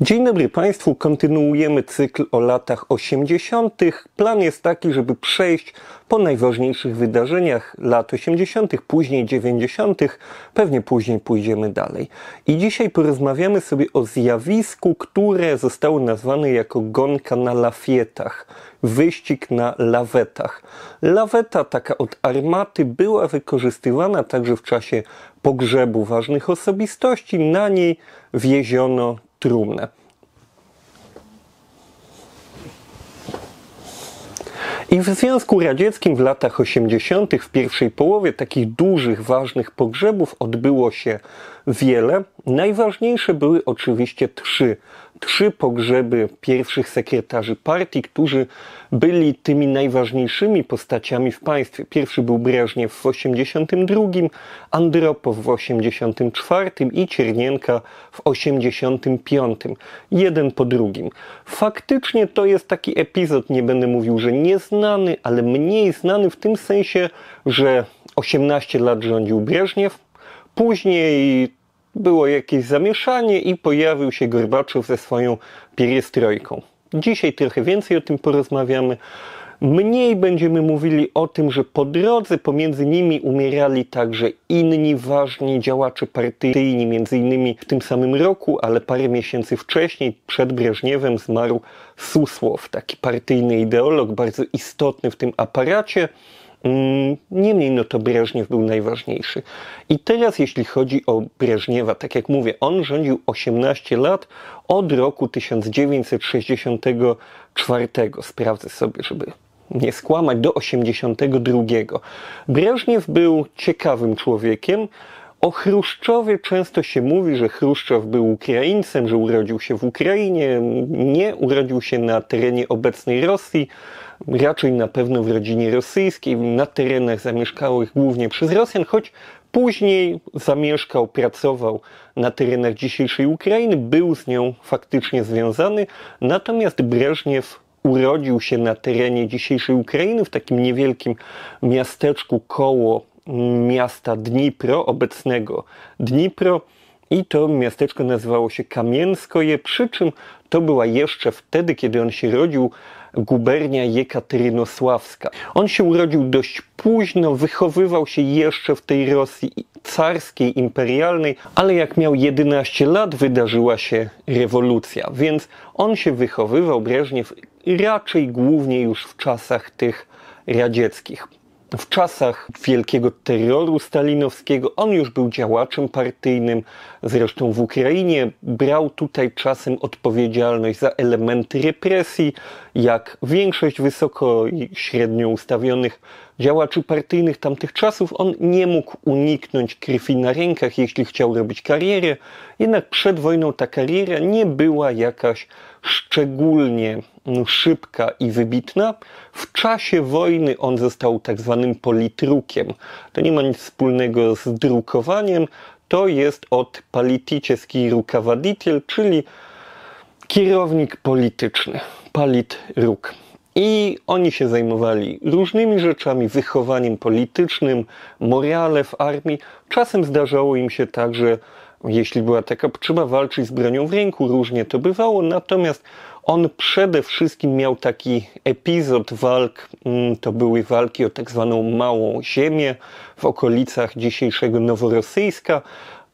Dzień dobry Państwu, kontynuujemy cykl o latach 80. Plan jest taki, żeby przejść po najważniejszych wydarzeniach lat 80., później 90., pewnie później pójdziemy dalej. I dzisiaj porozmawiamy sobie o zjawisku, które zostało nazwane jako gonka na lafietach, wyścig na lawetach. Laweta, taka od armaty, była wykorzystywana także w czasie pogrzebu ważnych osobistości. Na niej wieziono trumnę. I w Związku Radzieckim w latach 80., w pierwszej połowie takich dużych, ważnych pogrzebów odbyło się wiele. Najważniejsze były oczywiście trzy trzy pogrzeby pierwszych sekretarzy partii, którzy byli tymi najważniejszymi postaciami w państwie. Pierwszy był Breżniew w 82, Andropow w 84 i Ciernienka w 85. Jeden po drugim. Faktycznie to jest taki epizod, nie będę mówił, że nieznany, ale mniej znany w tym sensie, że 18 lat rządził Breżniew, później było jakieś zamieszanie i pojawił się Gorbaczow ze swoją pieriestrojką. Dzisiaj trochę więcej o tym porozmawiamy. Mniej będziemy mówili o tym, że po drodze pomiędzy nimi umierali także inni ważni działacze partyjni, między innymi w tym samym roku, ale parę miesięcy wcześniej, przed Breżniewem, zmarł Susłow, taki partyjny ideolog, bardzo istotny w tym aparacie. Mm, niemniej, no to Breżniew był najważniejszy. I teraz, jeśli chodzi o Breżniewa, tak jak mówię, on rządził 18 lat od roku 1964. Sprawdzę sobie, żeby nie skłamać, do 82. Breżniew był ciekawym człowiekiem. O Chruszczowie często się mówi, że Chruszczow był Ukraińcem, że urodził się w Ukrainie. Nie, urodził się na terenie obecnej Rosji raczej na pewno w rodzinie rosyjskiej, na terenach zamieszkałych głównie przez Rosjan, choć Później zamieszkał, pracował na terenach dzisiejszej Ukrainy, był z nią faktycznie związany, natomiast Breżniew urodził się na terenie dzisiejszej Ukrainy, w takim niewielkim miasteczku koło miasta Dnipro, obecnego Dnipro. I to miasteczko nazywało się Kamienskoje, przy czym to była jeszcze wtedy, kiedy on się rodził, gubernia jekaterynosławska. On się urodził dość późno, wychowywał się jeszcze w tej Rosji carskiej, imperialnej, ale jak miał 11 lat wydarzyła się rewolucja, więc on się wychowywał, Breżniew, raczej głównie już w czasach tych radzieckich. W czasach wielkiego terroru stalinowskiego on już był działaczem partyjnym, zresztą w Ukrainie brał tutaj czasem odpowiedzialność za elementy represji, jak większość wysoko i średnio ustawionych działaczy partyjnych tamtych czasów, on nie mógł uniknąć krwi na rękach, jeśli chciał robić karierę, jednak przed wojną ta kariera nie była jakaś szczególnie szybka i wybitna. W czasie wojny on został tak zwanym politrukiem. To nie ma nic wspólnego z drukowaniem, to jest od politicieskij rukawaditel, czyli kierownik polityczny, palitruk. I oni się zajmowali różnymi rzeczami, wychowaniem politycznym, morale w armii. Czasem zdarzało im się także, jeśli była taka potrzeba, walczyć z bronią w ręku. Różnie to bywało, natomiast on przede wszystkim miał taki epizod walk, mm, to były walki o tak zwaną Małą Ziemię w okolicach dzisiejszego Noworosyjska.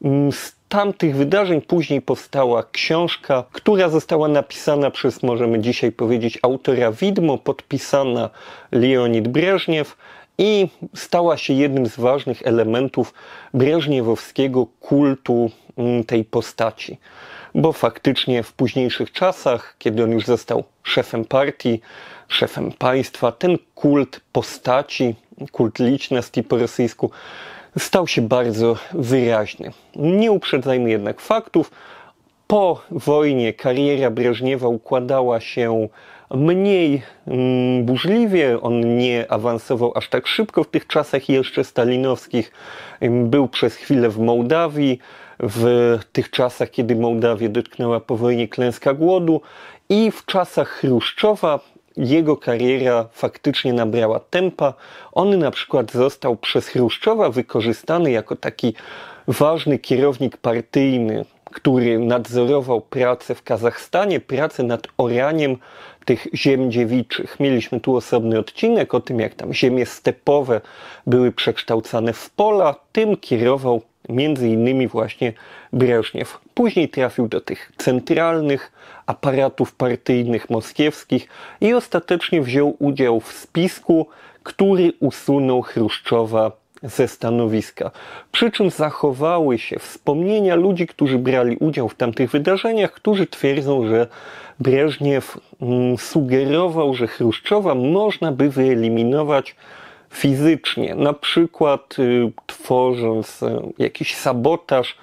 Mm, z tamtych wydarzeń później powstała książka, która została napisana przez, możemy dzisiaj powiedzieć, autora widmo, podpisana Leonid Breżniew i stała się jednym z ważnych elementów breżniewowskiego kultu mm, tej postaci bo faktycznie w późniejszych czasach, kiedy on już został szefem partii, szefem państwa, ten kult postaci, kult liczności po rosyjsku, stał się bardzo wyraźny. Nie uprzedzajmy jednak faktów. Po wojnie kariera Breżniewa układała się mniej mm, burzliwie, on nie awansował aż tak szybko w tych czasach jeszcze stalinowskich. Był przez chwilę w Mołdawii, w tych czasach, kiedy Mołdawię dotknęła po wojnie klęska głodu i w czasach Chruszczowa jego kariera faktycznie nabrała tempa. On na przykład został przez Chruszczowa wykorzystany jako taki ważny kierownik partyjny, który nadzorował pracę w Kazachstanie, pracę nad oraniem tych ziem dziewiczych. Mieliśmy tu osobny odcinek o tym, jak tam ziemie stepowe były przekształcane w pola. Tym kierował między innymi właśnie Breżniew. Później trafił do tych centralnych aparatów partyjnych moskiewskich i ostatecznie wziął udział w spisku, który usunął Chruszczowa ze stanowiska. Przy czym zachowały się wspomnienia ludzi, którzy brali udział w tamtych wydarzeniach, którzy twierdzą, że Breżniew mm, sugerował, że Chruszczowa można by wyeliminować fizycznie, na przykład y, tworząc y, jakiś sabotaż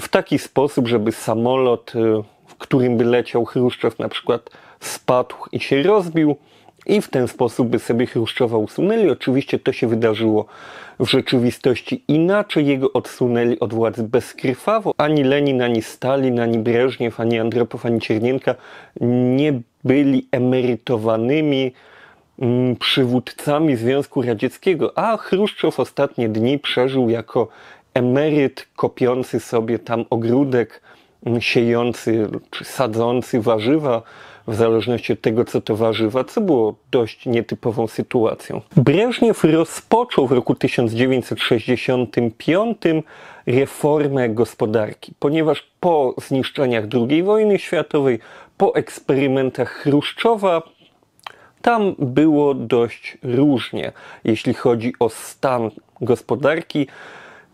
w taki sposób, żeby samolot, y, w którym by leciał Chruszczow, na przykład spadł i się rozbił i w ten sposób by sobie Chruszczowa usunęli. Oczywiście to się wydarzyło w rzeczywistości inaczej. Jego odsunęli od władzy bezkrwawo. Ani Lenin, ani Stalin, ani Breżniew, ani Andropow, ani Czernienka nie byli emerytowanymi mm, przywódcami Związku Radzieckiego, a Chruszczow ostatnie dni przeżył jako emeryt kopiący sobie tam ogródek, mm, siejący czy sadzący warzywa, w zależności od tego, co to warzywa, co było dość nietypową sytuacją. Breżniew rozpoczął w roku 1965 reformę gospodarki, ponieważ po zniszczeniach II wojny światowej, po eksperymentach Chruszczowa, tam było dość różnie, jeśli chodzi o stan gospodarki.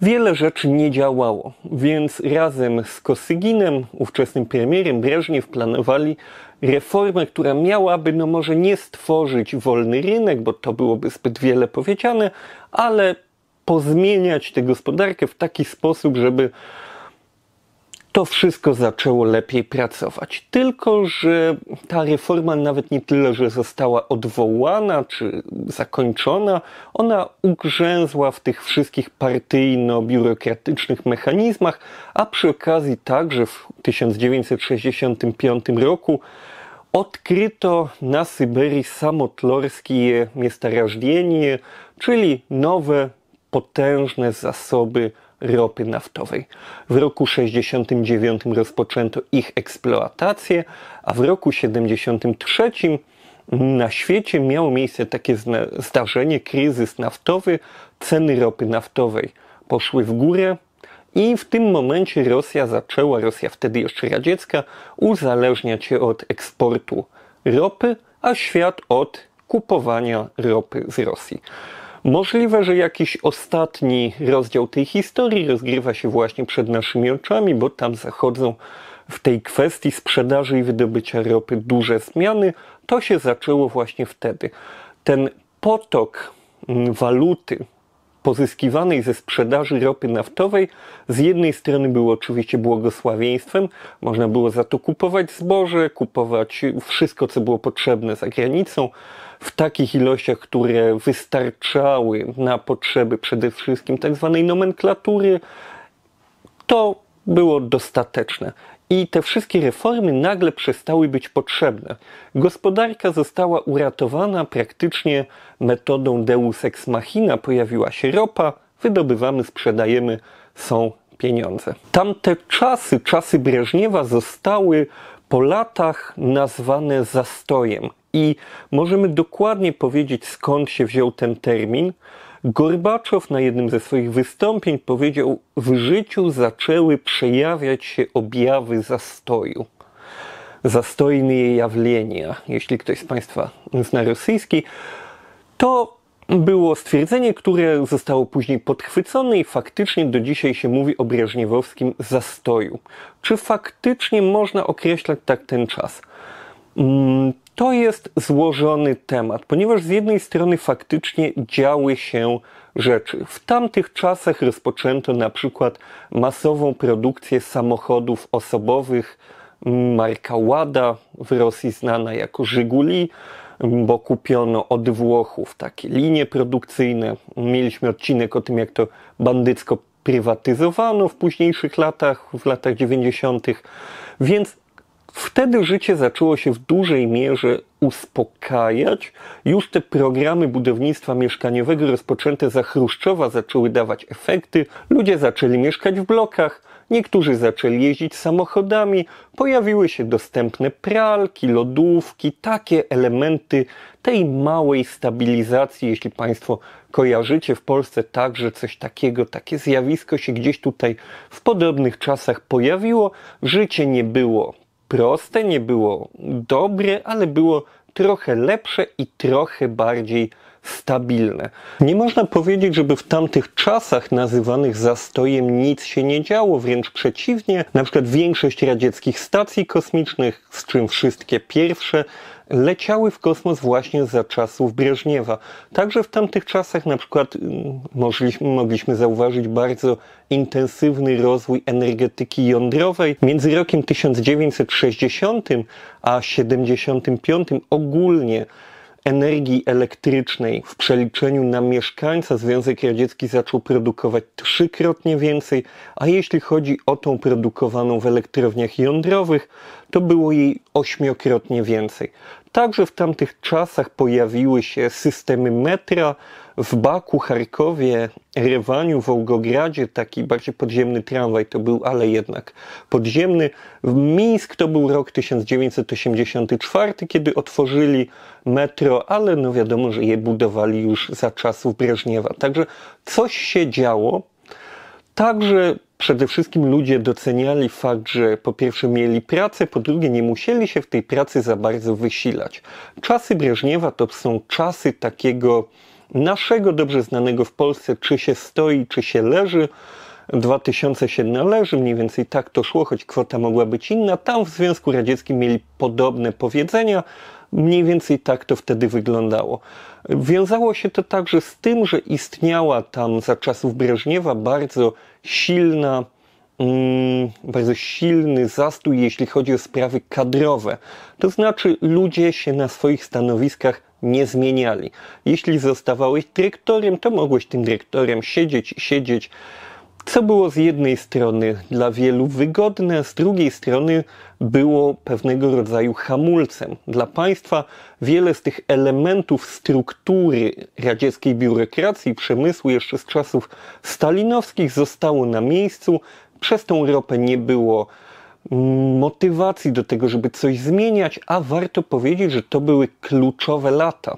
Wiele rzeczy nie działało, więc razem z Kosyginem, ówczesnym premierem Breżniew, planowali reformę, która miałaby, no może nie stworzyć wolny rynek, bo to byłoby zbyt wiele powiedziane, ale pozmieniać tę gospodarkę w taki sposób, żeby to wszystko zaczęło lepiej pracować. Tylko, że ta reforma nawet nie tyle, że została odwołana czy zakończona, ona ugrzęzła w tych wszystkich partyjno-biurokratycznych mechanizmach, a przy okazji także w 1965 roku odkryto na Syberii samotlorskie miestarażdienie, czyli nowe potężne zasoby ropy naftowej. W roku 69 rozpoczęto ich eksploatację, a w roku 73 na świecie miało miejsce takie zdarzenie, kryzys naftowy, ceny ropy naftowej poszły w górę i w tym momencie Rosja zaczęła, Rosja wtedy jeszcze radziecka, uzależniać się od eksportu ropy, a świat od kupowania ropy z Rosji. Możliwe, że jakiś ostatni rozdział tej historii rozgrywa się właśnie przed naszymi oczami, bo tam zachodzą w tej kwestii sprzedaży i wydobycia ropy duże zmiany. To się zaczęło właśnie wtedy. Ten potok mm, waluty pozyskiwanej ze sprzedaży ropy naftowej z jednej strony był oczywiście błogosławieństwem, można było za to kupować zboże, kupować wszystko, co było potrzebne za granicą, w takich ilościach, które wystarczały na potrzeby przede wszystkim tak zwanej nomenklatury, to było dostateczne. I te wszystkie reformy nagle przestały być potrzebne. Gospodarka została uratowana praktycznie metodą Deus ex machina. Pojawiła się ropa, wydobywamy, sprzedajemy, są pieniądze. Tamte czasy, czasy Breżniewa zostały po latach nazwane zastojem i możemy dokładnie powiedzieć skąd się wziął ten termin. Gorbaczow na jednym ze swoich wystąpień powiedział: W życiu zaczęły przejawiać się objawy zastoju. Zastojne jawlenia. Jeśli ktoś z Państwa zna rosyjski, to było stwierdzenie, które zostało później podchwycone i faktycznie do dzisiaj się mówi o Breżniewowskim zastoju. Czy faktycznie można określać tak ten czas? Mm, to jest złożony temat, ponieważ z jednej strony faktycznie działy się rzeczy. W tamtych czasach rozpoczęto na przykład masową produkcję samochodów osobowych marka Łada, w Rosji znana jako Żyguli, bo kupiono od Włochów takie linie produkcyjne. Mieliśmy odcinek o tym, jak to bandycko prywatyzowano w późniejszych latach, w latach 90. Więc Wtedy życie zaczęło się w dużej mierze uspokajać. Już te programy budownictwa mieszkaniowego rozpoczęte za Chruszczowa zaczęły dawać efekty. Ludzie zaczęli mieszkać w blokach, niektórzy zaczęli jeździć samochodami, pojawiły się dostępne pralki, lodówki, takie elementy tej małej stabilizacji, jeśli Państwo kojarzycie w Polsce także coś takiego, takie zjawisko się gdzieś tutaj w podobnych czasach pojawiło. Życie nie było proste, nie było dobre, ale było trochę lepsze i trochę bardziej stabilne. Nie można powiedzieć, żeby w tamtych czasach nazywanych zastojem nic się nie działo, wręcz przeciwnie. Na przykład większość radzieckich stacji kosmicznych, z czym wszystkie pierwsze, leciały w kosmos właśnie za czasów Breżniewa. Także w tamtych czasach na przykład mm, mogliśmy, mogliśmy zauważyć bardzo intensywny rozwój energetyki jądrowej. Między rokiem 1960 a 1975 ogólnie energii elektrycznej w przeliczeniu na mieszkańca Związek Radziecki zaczął produkować trzykrotnie więcej, a jeśli chodzi o tą produkowaną w elektrowniach jądrowych, to było jej ośmiokrotnie więcej. Także w tamtych czasach pojawiły się systemy metra w Baku, Charkowie, Rewaniu, Wołgogradzie, taki bardziej podziemny tramwaj to był, ale jednak podziemny. W Mińsk to był rok 1984, kiedy otworzyli metro, ale no wiadomo, że je budowali już za czasów Breżniewa. Także coś się działo. Także Przede wszystkim ludzie doceniali fakt, że po pierwsze mieli pracę, po drugie nie musieli się w tej pracy za bardzo wysilać. Czasy Breżniewa to są czasy takiego naszego dobrze znanego w Polsce, czy się stoi, czy się leży. 2000 się należy, mniej więcej tak to szło, choć kwota mogła być inna. Tam w Związku Radzieckim mieli podobne powiedzenia. Mniej więcej tak to wtedy wyglądało. Wiązało się to także z tym, że istniała tam za czasów Breżniewa bardzo silna, mm, bardzo silny zastój, jeśli chodzi o sprawy kadrowe. To znaczy, ludzie się na swoich stanowiskach nie zmieniali. Jeśli zostawałeś dyrektorem, to mogłeś tym dyrektorem siedzieć i siedzieć co było z jednej strony dla wielu wygodne, z drugiej strony było pewnego rodzaju hamulcem. Dla państwa wiele z tych elementów struktury radzieckiej biurokracji, przemysłu jeszcze z czasów stalinowskich zostało na miejscu. Przez tą ropę nie było mm, motywacji do tego, żeby coś zmieniać, a warto powiedzieć, że to były kluczowe lata.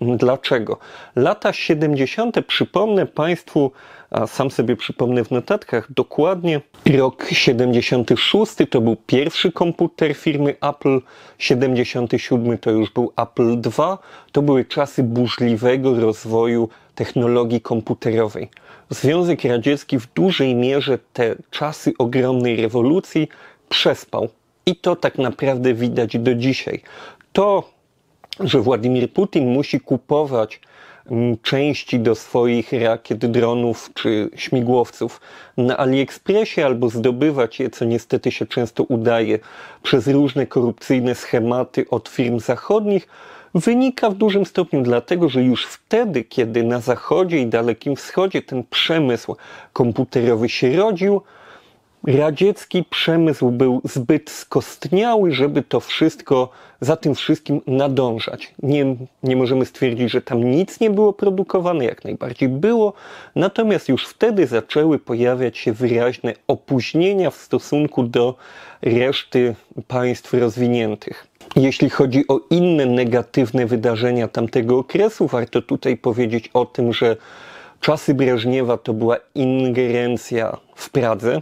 Dlaczego? Lata 70. przypomnę Państwu, a sam sobie przypomnę w notatkach, dokładnie rok 76 to był pierwszy komputer firmy Apple, 77 to już był Apple II, to były czasy burzliwego rozwoju technologii komputerowej. Związek Radziecki w dużej mierze te czasy ogromnej rewolucji przespał. I to tak naprawdę widać do dzisiaj. To, że Władimir Putin musi kupować mm, części do swoich rakiet, dronów czy śmigłowców na AliExpressie albo zdobywać je, co niestety się często udaje, przez różne korupcyjne schematy od firm zachodnich, wynika w dużym stopniu dlatego, że już wtedy, kiedy na Zachodzie i Dalekim Wschodzie ten przemysł komputerowy się rodził, Radziecki przemysł był zbyt skostniały, żeby to wszystko, za tym wszystkim nadążać. Nie, nie możemy stwierdzić, że tam nic nie było produkowane, jak najbardziej było, natomiast już wtedy zaczęły pojawiać się wyraźne opóźnienia w stosunku do reszty państw rozwiniętych. Jeśli chodzi o inne negatywne wydarzenia tamtego okresu, warto tutaj powiedzieć o tym, że czasy Breżniewa to była ingerencja w Pradze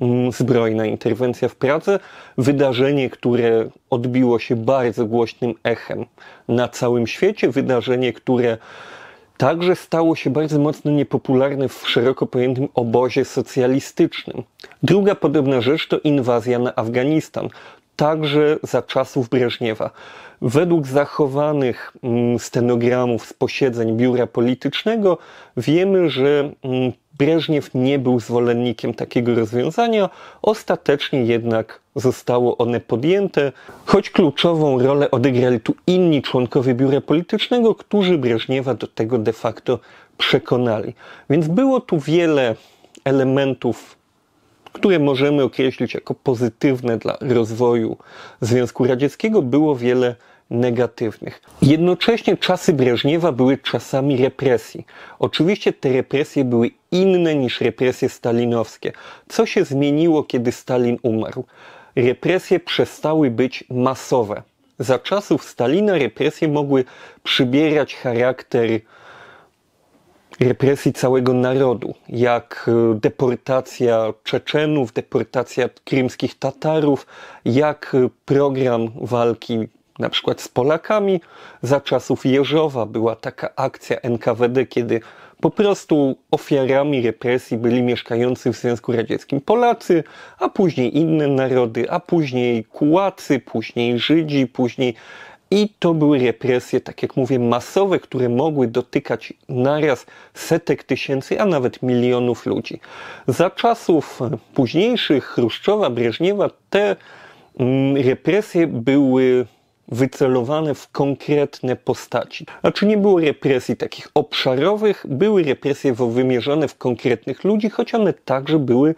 Mm, zbrojna interwencja w Pradze, wydarzenie, które odbiło się bardzo głośnym echem na całym świecie, wydarzenie, które także stało się bardzo mocno niepopularne w szeroko pojętym obozie socjalistycznym. Druga podobna rzecz to inwazja na Afganistan także za czasów Breżniewa. Według zachowanych mm, stenogramów z posiedzeń biura politycznego wiemy, że mm, Breżniew nie był zwolennikiem takiego rozwiązania, ostatecznie jednak zostało one podjęte, choć kluczową rolę odegrali tu inni członkowie biura politycznego, którzy Breżniewa do tego de facto przekonali. Więc było tu wiele elementów które możemy określić jako pozytywne dla rozwoju Związku Radzieckiego, było wiele negatywnych. Jednocześnie czasy Breżniewa były czasami represji. Oczywiście te represje były inne niż represje stalinowskie. Co się zmieniło, kiedy Stalin umarł? Represje przestały być masowe. Za czasów Stalina represje mogły przybierać charakter represji całego narodu, jak y, deportacja Czeczenów, deportacja krymskich Tatarów, jak y, program walki na przykład z Polakami. Za czasów Jeżowa była taka akcja NKWD, kiedy po prostu ofiarami represji byli mieszkający w Związku Radzieckim Polacy, a później inne narody, a później Kułacy, później Żydzi, później i to były represje, tak jak mówię, masowe, które mogły dotykać naraz setek tysięcy, a nawet milionów ludzi. Za czasów późniejszych Chruszczowa, Breżniewa te mm, represje były wycelowane w konkretne postaci. Znaczy nie było represji takich obszarowych, były represje wymierzone w konkretnych ludzi, choć one także były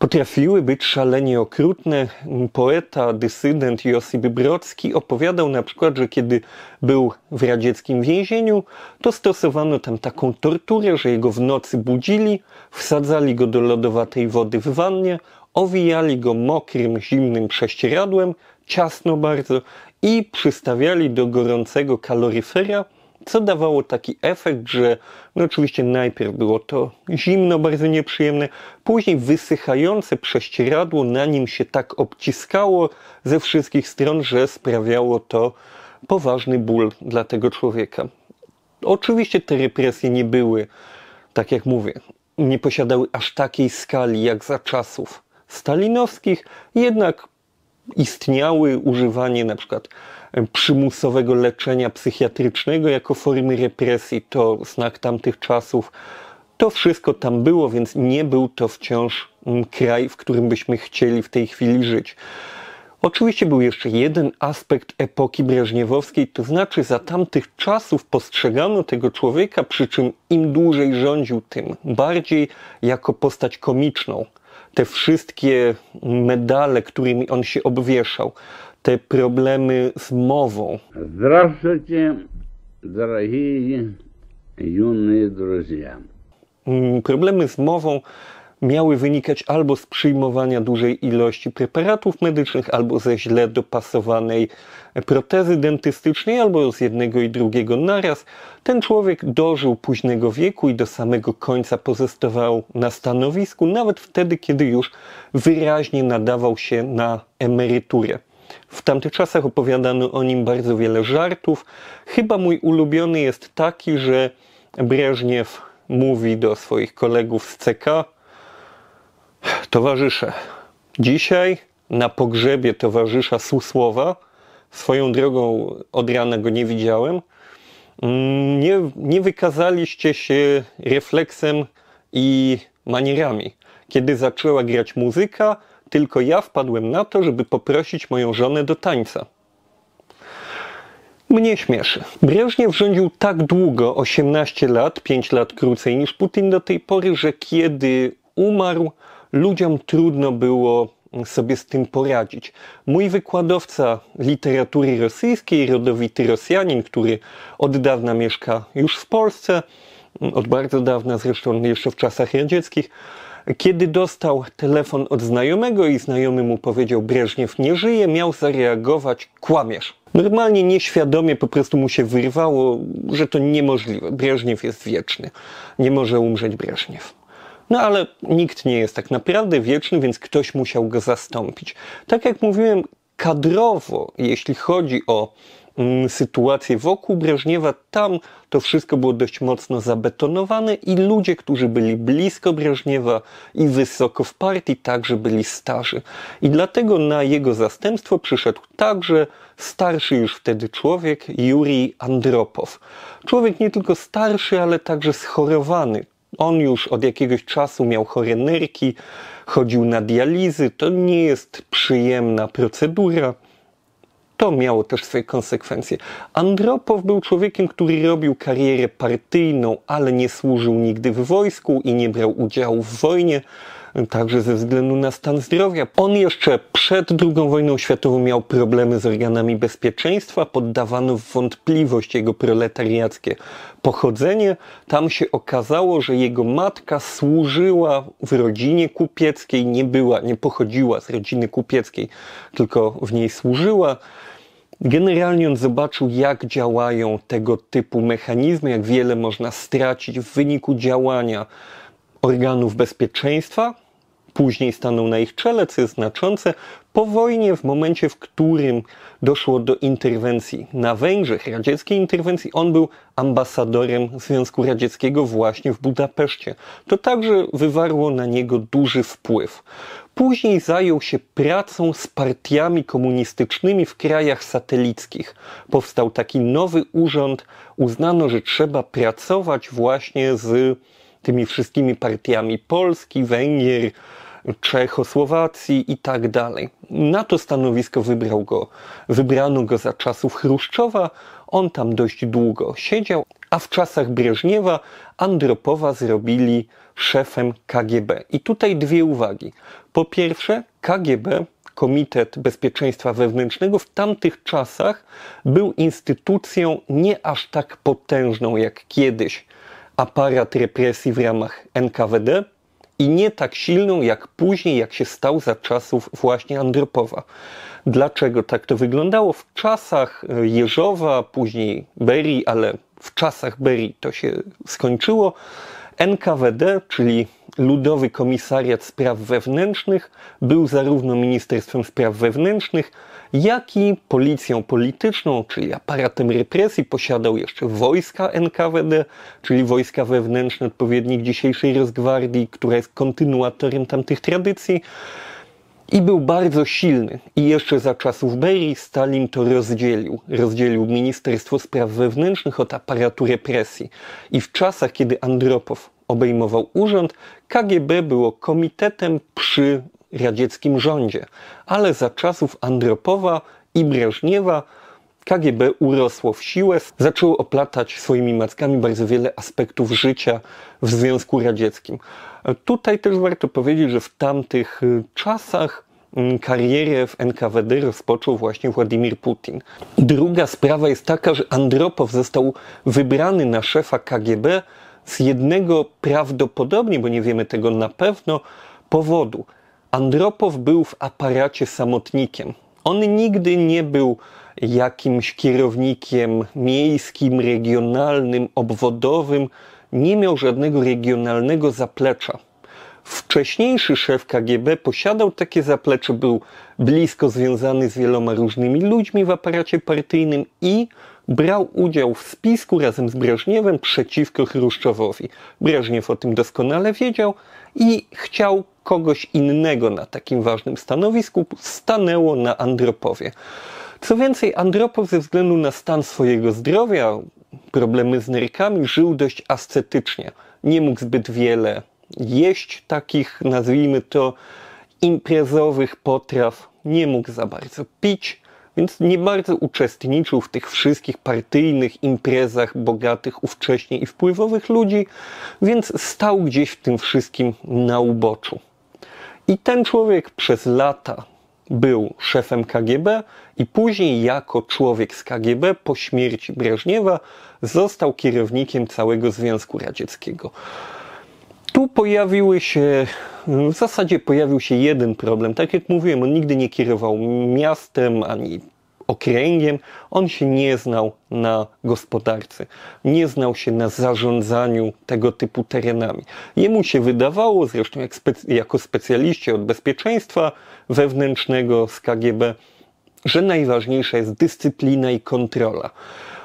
potrafiły być szalenie okrutne. Poeta, dysydent Josip Brocki opowiadał na przykład, że kiedy był w radzieckim więzieniu, to stosowano tam taką torturę, że jego w nocy budzili, wsadzali go do lodowatej wody w wannie, owijali go mokrym, zimnym prześcieradłem, ciasno bardzo i przystawiali do gorącego kaloryfera, co dawało taki efekt, że no oczywiście najpierw było to zimno, bardzo nieprzyjemne, później wysychające prześcieradło na nim się tak obciskało ze wszystkich stron, że sprawiało to poważny ból dla tego człowieka. Oczywiście te represje nie były, tak jak mówię, nie posiadały aż takiej skali jak za czasów stalinowskich, jednak istniały używanie na przykład przymusowego leczenia psychiatrycznego jako formy represji, to znak tamtych czasów. To wszystko tam było, więc nie był to wciąż mm, kraj, w którym byśmy chcieli w tej chwili żyć. Oczywiście był jeszcze jeden aspekt epoki breżniewowskiej, to znaczy za tamtych czasów postrzegano tego człowieka, przy czym im dłużej rządził, tym bardziej jako postać komiczną te wszystkie medale, którymi on się obwieszał, te problemy z mową. Здравствуйте, дорогие юные drodzy. Problemy z mową miały wynikać albo z przyjmowania dużej ilości preparatów medycznych, albo ze źle dopasowanej protezy dentystycznej, albo z jednego i drugiego naraz. Ten człowiek dożył późnego wieku i do samego końca pozostawał na stanowisku, nawet wtedy, kiedy już wyraźnie nadawał się na emeryturę. W tamtych czasach opowiadano o nim bardzo wiele żartów. Chyba mój ulubiony jest taki, że Breżniew mówi do swoich kolegów z CK, Towarzysze, dzisiaj na pogrzebie towarzysza Susłowa, swoją drogą od rana go nie widziałem, mm, nie, nie wykazaliście się refleksem i manierami. Kiedy zaczęła grać muzyka, tylko ja wpadłem na to, żeby poprosić moją żonę do tańca. Mnie śmieszy. Breżniew rządził tak długo, 18 lat, 5 lat krócej niż Putin do tej pory, że kiedy umarł, ludziom trudno było sobie z tym poradzić. Mój wykładowca literatury rosyjskiej, rodowity Rosjanin, który od dawna mieszka już w Polsce, od bardzo dawna, zresztą jeszcze w czasach radzieckich, kiedy dostał telefon od znajomego i znajomy mu powiedział, Breżniew nie żyje, miał zareagować, kłamiesz. Normalnie nieświadomie po prostu mu się wyrwało, że to niemożliwe. Breżniew jest wieczny. Nie może umrzeć Breżniew. No ale nikt nie jest tak naprawdę wieczny, więc ktoś musiał go zastąpić. Tak jak mówiłem, kadrowo, jeśli chodzi o mm, sytuację wokół Breżniewa, tam to wszystko było dość mocno zabetonowane i ludzie, którzy byli blisko Breżniewa i wysoko w partii, także byli starzy. I dlatego na jego zastępstwo przyszedł także starszy już wtedy człowiek, Jurij Andropow. Człowiek nie tylko starszy, ale także schorowany. On już od jakiegoś czasu miał chore nerki, chodził na dializy. To nie jest przyjemna procedura. To miało też swoje konsekwencje. Andropow był człowiekiem, który robił karierę partyjną, ale nie służył nigdy w wojsku i nie brał udziału w wojnie, także ze względu na stan zdrowia. On jeszcze przed II wojną światową miał problemy z organami bezpieczeństwa, poddawano w wątpliwość jego proletariackie pochodzenie, tam się okazało, że jego matka służyła w rodzinie kupieckiej, nie była, nie pochodziła z rodziny kupieckiej, tylko w niej służyła. Generalnie on zobaczył, jak działają tego typu mechanizmy, jak wiele można stracić w wyniku działania organów bezpieczeństwa, Później stanął na ich czele, co jest znaczące, po wojnie, w momencie, w którym doszło do interwencji na Węgrzech, radzieckiej interwencji, on był ambasadorem Związku Radzieckiego właśnie w Budapeszcie. To także wywarło na niego duży wpływ. Później zajął się pracą z partiami komunistycznymi w krajach satelickich. Powstał taki nowy urząd. Uznano, że trzeba pracować właśnie z tymi wszystkimi partiami Polski, Węgier, Czechosłowacji i tak dalej. Na to stanowisko wybrał go, wybrano go za czasów Chruszczowa, on tam dość długo siedział, a w czasach Breżniewa Andropowa zrobili szefem KGB. I tutaj dwie uwagi. Po pierwsze, KGB, Komitet Bezpieczeństwa Wewnętrznego, w tamtych czasach był instytucją nie aż tak potężną jak kiedyś aparat represji w ramach NKWD i nie tak silną jak później, jak się stał za czasów właśnie Andropowa. Dlaczego tak to wyglądało? W czasach e, Jeżowa, później Berii, ale w czasach Berii to się skończyło. NKWD, czyli Ludowy Komisariat Spraw Wewnętrznych, był zarówno Ministerstwem Spraw Wewnętrznych, jak i policją polityczną, czyli aparatem represji, posiadał jeszcze wojska NKWD, czyli wojska wewnętrzne, odpowiednik dzisiejszej Rozgwardii, która jest kontynuatorem tamtych tradycji. I był bardzo silny. I jeszcze za czasów Berii Stalin to rozdzielił. Rozdzielił Ministerstwo Spraw Wewnętrznych od aparatu represji. I w czasach, kiedy Andropow obejmował urząd, KGB było komitetem przy radzieckim rządzie, ale za czasów Andropowa i Breżniewa KGB urosło w siłę, zaczęło oplatać swoimi mackami bardzo wiele aspektów życia w Związku Radzieckim. Tutaj też warto powiedzieć, że w tamtych y, czasach mm, karierę w NKWD rozpoczął właśnie Władimir Putin. Druga sprawa jest taka, że Andropow został wybrany na szefa KGB z jednego prawdopodobnie, bo nie wiemy tego na pewno, powodu. Andropow był w aparacie samotnikiem. On nigdy nie był jakimś kierownikiem miejskim, regionalnym, obwodowym, nie miał żadnego regionalnego zaplecza. Wcześniejszy szef KGB posiadał takie zaplecze, był blisko związany z wieloma różnymi ludźmi w aparacie partyjnym i brał udział w spisku razem z Brażniewem przeciwko Chruszczowowi. Brażniew o tym doskonale wiedział i chciał kogoś innego na takim ważnym stanowisku stanęło na Andropowie. Co więcej, Andropow ze względu na stan swojego zdrowia, problemy z nerkami, żył dość ascetycznie. Nie mógł zbyt wiele jeść takich, nazwijmy to, imprezowych potraw, nie mógł za bardzo pić, więc nie bardzo uczestniczył w tych wszystkich partyjnych imprezach bogatych ówcześnie i wpływowych ludzi, więc stał gdzieś w tym wszystkim na uboczu. I ten człowiek przez lata był szefem KGB i później jako człowiek z KGB po śmierci Breżniewa został kierownikiem całego Związku Radzieckiego. Tu pojawiły się, w zasadzie pojawił się jeden problem. Tak jak mówiłem, on nigdy nie kierował miastem ani okręgiem, on się nie znał na gospodarce, nie znał się na zarządzaniu tego typu terenami. Jemu się wydawało, zresztą jak specy jako specjaliście od bezpieczeństwa wewnętrznego z KGB, że najważniejsza jest dyscyplina i kontrola.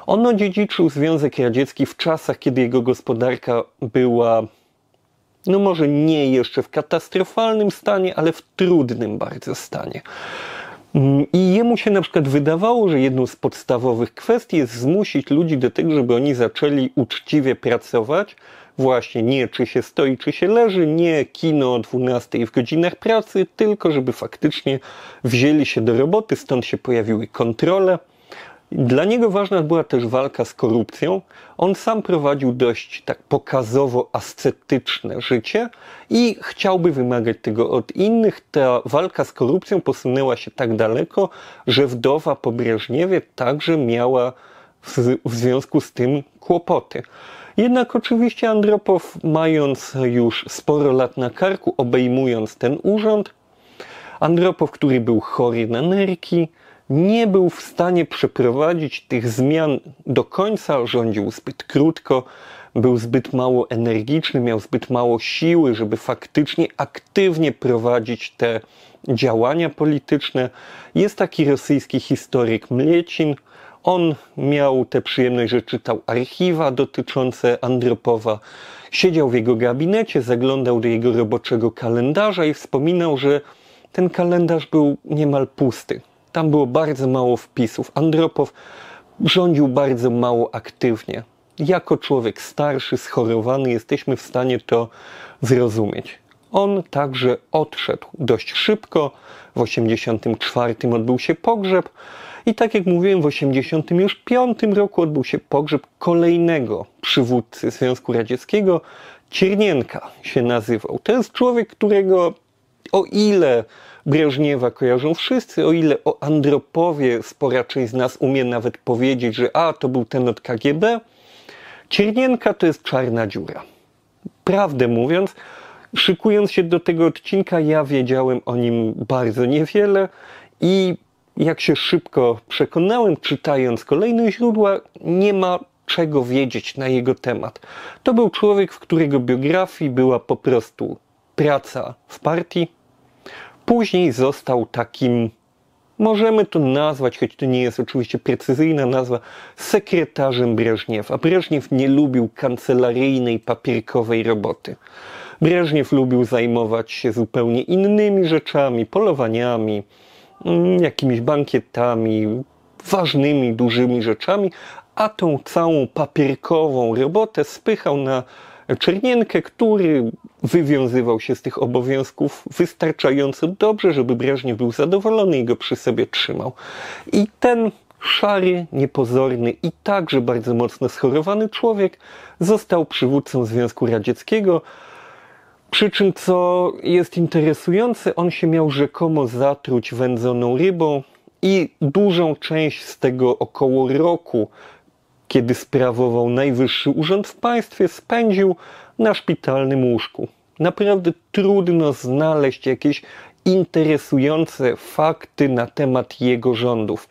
On odziedziczył Związek Radziecki w czasach, kiedy jego gospodarka była no może nie jeszcze w katastrofalnym stanie, ale w trudnym bardzo stanie. Mm, I jemu się na przykład wydawało, że jedną z podstawowych kwestii jest zmusić ludzi do tego, żeby oni zaczęli uczciwie pracować. Właśnie nie czy się stoi, czy się leży, nie kino o 12 w godzinach pracy, tylko żeby faktycznie wzięli się do roboty, stąd się pojawiły kontrole. Dla niego ważna była też walka z korupcją. On sam prowadził dość tak pokazowo ascetyczne życie i chciałby wymagać tego od innych. Ta walka z korupcją posunęła się tak daleko, że wdowa po Breżniewie także miała w, związku z tym kłopoty. Jednak oczywiście Andropow, mając już sporo lat na karku, obejmując ten urząd, Andropow, który był chory na nerki, nie był w stanie przeprowadzić tych zmian do końca, rządził zbyt krótko, był zbyt mało energiczny, miał zbyt mało siły, żeby faktycznie aktywnie prowadzić te działania polityczne. Jest taki rosyjski historyk Mlecin. On miał tę przyjemność, że czytał archiwa dotyczące Andropowa, siedział w jego gabinecie, zaglądał do jego roboczego kalendarza i wspominał, że ten kalendarz był niemal pusty. Tam było bardzo mało wpisów. Andropow rządził bardzo mało aktywnie. Jako człowiek starszy, schorowany, jesteśmy w stanie to zrozumieć. On także odszedł dość szybko. W 1984 odbył się pogrzeb i tak jak mówiłem, w 1985 roku odbył się pogrzeb kolejnego przywódcy Związku Radzieckiego, Ciernienka się nazywał. To jest człowiek, którego o ile Breżniewa kojarzą wszyscy, o ile o Andropowie spora część z nas umie nawet powiedzieć, że a, to był ten od KGB, Ciernienka to jest czarna dziura. Prawdę mówiąc, szykując się do tego odcinka, ja wiedziałem o nim bardzo niewiele i jak się szybko przekonałem, czytając kolejne źródła, nie ma czego wiedzieć na jego temat. To był człowiek, w którego biografii była po prostu praca w partii, Później został takim, możemy to nazwać, choć to nie jest oczywiście precyzyjna nazwa, sekretarzem Breżniew. A Breżniew nie lubił kancelaryjnej, papierkowej roboty. Breżniew lubił zajmować się zupełnie innymi rzeczami, polowaniami, mm, jakimiś bankietami, ważnymi, dużymi rzeczami, a tą całą papierkową robotę spychał na Czernienkę, który wywiązywał się z tych obowiązków wystarczająco dobrze, żeby Breżniew był zadowolony i go przy sobie trzymał. I ten szary, niepozorny i także bardzo mocno schorowany człowiek został przywódcą Związku Radzieckiego. Przy czym, co jest interesujące, on się miał rzekomo zatruć wędzoną rybą i dużą część z tego około roku, kiedy sprawował najwyższy urząd w państwie, spędził na szpitalnym łóżku. Naprawdę trudno znaleźć jakieś interesujące fakty na temat jego rządów.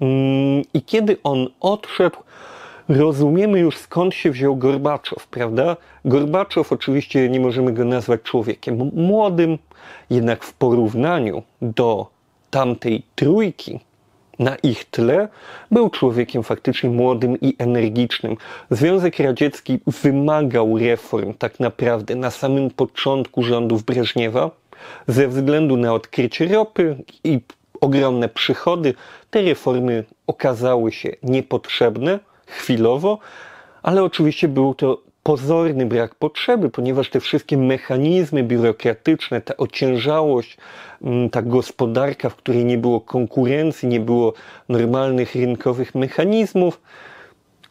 Mm, I kiedy on odszedł, rozumiemy już skąd się wziął Gorbaczow, prawda? Gorbaczow oczywiście nie możemy go nazwać człowiekiem młodym, jednak w porównaniu do tamtej trójki, na ich tle był człowiekiem faktycznie młodym i energicznym. Związek Radziecki wymagał reform tak naprawdę na samym początku rządów Breżniewa ze względu na odkrycie ropy i ogromne przychody. Te reformy okazały się niepotrzebne chwilowo, ale oczywiście był to pozorny brak potrzeby, ponieważ te wszystkie mechanizmy biurokratyczne, ta ociężałość, mm, ta gospodarka, w której nie było konkurencji, nie było normalnych rynkowych mechanizmów,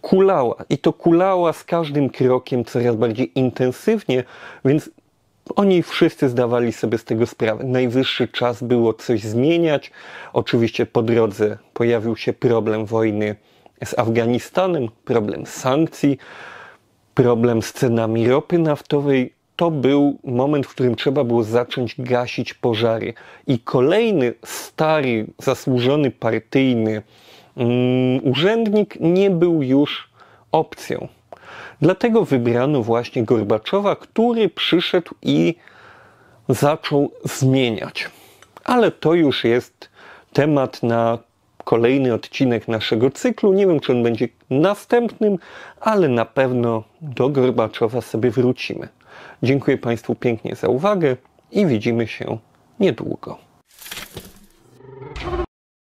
kulała. I to kulała z każdym krokiem coraz bardziej intensywnie, więc oni wszyscy zdawali sobie z tego sprawę. Najwyższy czas było coś zmieniać. Oczywiście po drodze pojawił się problem wojny z Afganistanem, problem sankcji problem z cenami ropy naftowej to był moment, w którym trzeba było zacząć gasić pożary. I kolejny stary, zasłużony partyjny mm, urzędnik nie był już opcją. Dlatego wybrano właśnie Gorbaczowa, który przyszedł i zaczął zmieniać. Ale to już jest temat na kolejny odcinek naszego cyklu. Nie wiem, czy on będzie następnym, ale na pewno do Gorbaczowa sobie wrócimy. Dziękuję Państwu pięknie za uwagę i widzimy się niedługo.